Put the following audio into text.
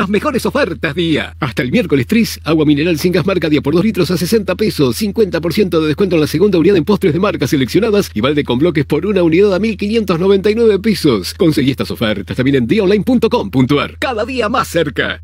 las mejores ofertas, día. Hasta el miércoles 3, agua mineral sin gas marca día por 2 litros a 60 pesos, 50% de descuento en la segunda unidad en postres de marcas seleccionadas y balde con bloques por una unidad a 1599 pesos. Conseguí estas ofertas también en puntuar Cada día más cerca.